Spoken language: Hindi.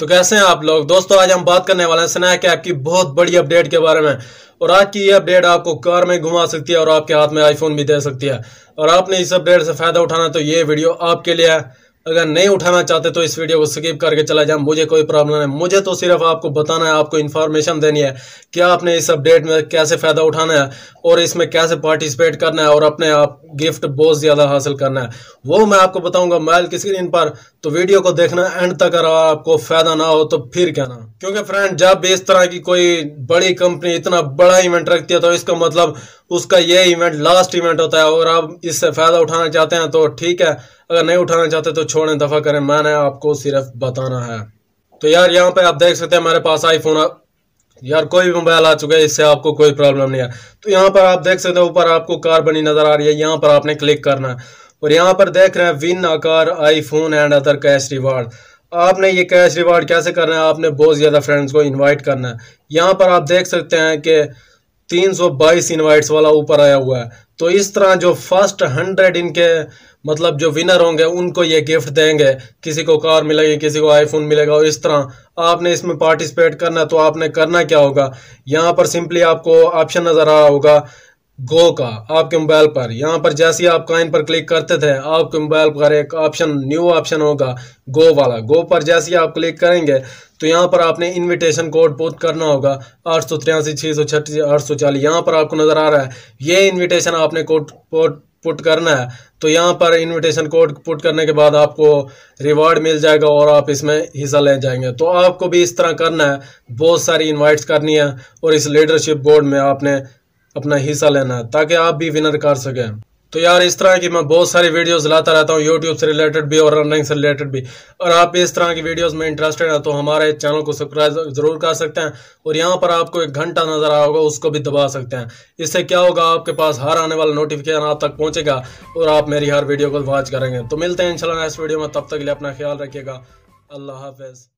तो कैसे हैं आप लोग दोस्तों आज हम बात करने वाले हैं स्नैक ऐप की बहुत बड़ी अपडेट के बारे में और आज की ये अपडेट आपको कार में घुमा सकती है और आपके हाथ में आईफोन भी दे सकती है और आपने इस अपडेट से फ़ायदा उठाना तो ये वीडियो आपके लिए है अगर नहीं उठाना चाहते तो इस वीडियो को स्किप करके चला जाए मुझे कोई प्रॉब्लम नहीं मुझे तो सिर्फ आपको बताना है आपको इन्फॉर्मेशन देनी है कि आपने इस अपडेट में कैसे फ़ायदा उठाना है और इसमें कैसे पार्टिसिपेट करना है और अपने आप गिफ्ट बहुत ज़्यादा हासिल करना है वो मैं आपको बताऊँगा मोबाइल की स्क्रीन पर तो वीडियो को देखना एंड तक अगर आपको फ़ायदा ना हो तो फिर क्या ना क्योंकि फ्रेंड जब इस तरह की कोई बड़ी कंपनी इतना बड़ा इवेंट रखती है तो इसका मतलब उसका ये इवेंट लास्ट इवेंट होता है और आप इससे फ़ायदा उठाना चाहते हैं तो ठीक है अगर नहीं उठाना चाहते तो छोड़ें दफ़ा करें मैंने आपको सिर्फ बताना है तो यार यहाँ पे आप देख सकते हैं हमारे पास आईफोन यार कोई भी मोबाइल आ चुका है इससे आपको कोई प्रॉब्लम नहीं है तो यहाँ पर आप देख सकते हैं ऊपर आपको कार बनी नज़र आ रही है यहाँ पर आपने क्लिक करना है और यहाँ पर देख रहे हैं win a car iPhone and other cash reward आपने ये कैश रिवार्ड कैसे करना है आपने बहुत ज़्यादा फ्रेंड्स को इन्वाइट करना है यहाँ पर आप देख सकते हैं कि तीन सौ बाईस वाला ऊपर आया हुआ है तो इस तरह जो फर्स्ट हंड्रेड इनके मतलब जो विनर होंगे उनको ये गिफ्ट देंगे किसी को कार मिलेगी किसी को आईफोन मिलेगा और इस तरह आपने इसमें पार्टिसिपेट करना तो आपने करना क्या होगा यहाँ पर सिंपली आपको ऑप्शन नज़र आ रहा होगा गो का आपके मोबाइल पर यहाँ पर जैसे ही आप काइन पर क्लिक करते थे आपके मोबाइल पर एक ऑप्शन न्यू ऑप्शन होगा गो वाला गो पर जैसे ही आप क्लिक करेंगे तो यहाँ पर आपने इनविटेशन कोड पोस्ट करना होगा आठ सौ तिरासी छः सौ छत्तीस आठ सौ चालीस यहाँ पर आपको नज़र आ रहा है ये इनविटेशन आपने कोड पोट पुट करना है तो यहाँ पर इनविटेशन कोड पुट करने के बाद आपको रिवॉर्ड मिल जाएगा और आप इसमें हिस्सा ले जाएंगे तो आपको भी इस तरह करना है बहुत सारी इनवाइट्स करनी है और इस लीडरशिप बोर्ड में आपने अपना हिस्सा लेना है ताकि आप भी विनर कर सकें तो यार इस तरह की मैं बहुत सारी वीडियोस लाता रहता हूँ यूट्यूब से रिलेटेड भी और रनिंग से रिलेटेड भी और आप इस तरह की वीडियोस में इंटरेस्टेड हैं तो हमारे चैनल को सब्सक्राइब जरूर कर सकते हैं और यहाँ पर आपको एक घंटा नजर आया होगा उसको भी दबा सकते हैं इससे क्या होगा आपके पास हर आने वाला नोटिफिकेशन आप तक पहुँचेगा और आप मेरी हर वीडियो को वॉच करेंगे तो मिलते हैं इन नेक्स्ट वीडियो में तब तक के लिए अपना ख्याल रखिएगा अल्लाह हाफिज़